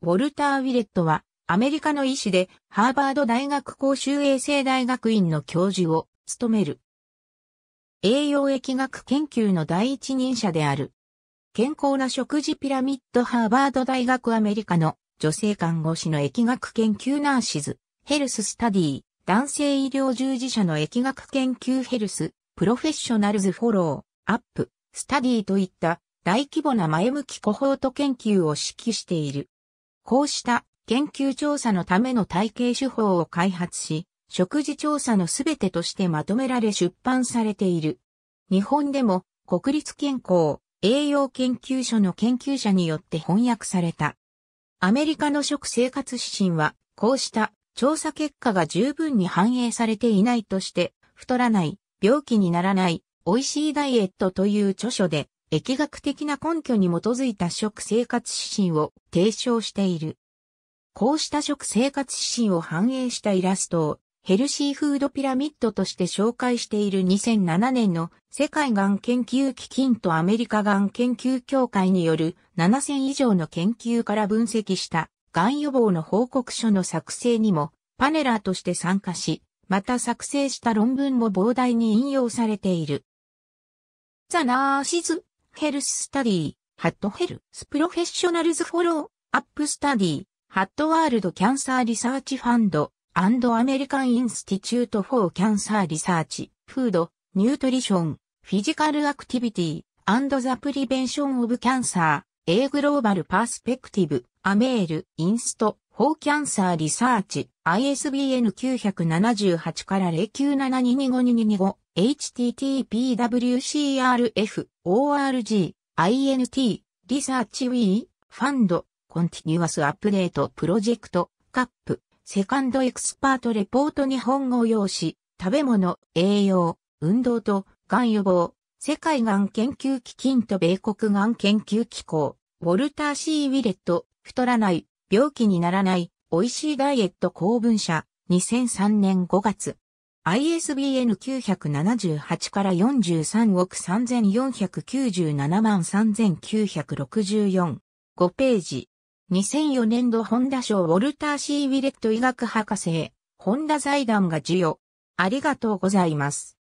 ウォルター・ウィレットは、アメリカの医師で、ハーバード大学公衆衛生大学院の教授を務める。栄養疫学研究の第一人者である。健康な食事ピラミッドハーバード大学アメリカの女性看護師の疫学研究ナーシズ、ヘルススタディ、男性医療従事者の疫学研究ヘルス、プロフェッショナルズフォロー、アップ、スタディといった大規模な前向きコホート研究を指揮している。こうした研究調査のための体系手法を開発し、食事調査のすべてとしてまとめられ出版されている。日本でも国立健康栄養研究所の研究者によって翻訳された。アメリカの食生活指針は、こうした調査結果が十分に反映されていないとして、太らない、病気にならない、美味しいダイエットという著書で、疫学的な根拠に基づいた食生活指針を提唱している。こうした食生活指針を反映したイラストをヘルシーフードピラミッドとして紹介している2007年の世界がん研究基金とアメリカがん研究協会による7000以上の研究から分析したがん予防の報告書の作成にもパネラーとして参加し、また作成した論文も膨大に引用されている。ザナーシズヘルススタディ、ハットヘルスプロフェッショナルズフォロー、アップスタディ、ハットワールドキャンサーリサーチファンド、アンドアメリカンインスティチュートフォーキャンサーリサーチ、フード、ニュートリション、フィジカルアクティビティ、アンドザプリベンションオブキャンサー、A グローバルパースペクティブ、アメール、インスト、ーキャンサーリサーチ ISBN 978から09722525 httpwcrf org int リサーチウィーファンドコンティニュアスアップデートプロジェクトカップセカンドエクスパートレポート日本語用紙食べ物栄養運動とがん予防世界がん研究基金と米国がん研究機構ウォルター・シー・ウィレット太らない病気にならない、美味しいダイエット公文社、2003年5月。ISBN 978から43億3497万3964。5ページ。2004年度ホンダ賞ウォルター・シー・ウィレット医学博士、ホンダ財団が授与。ありがとうございます。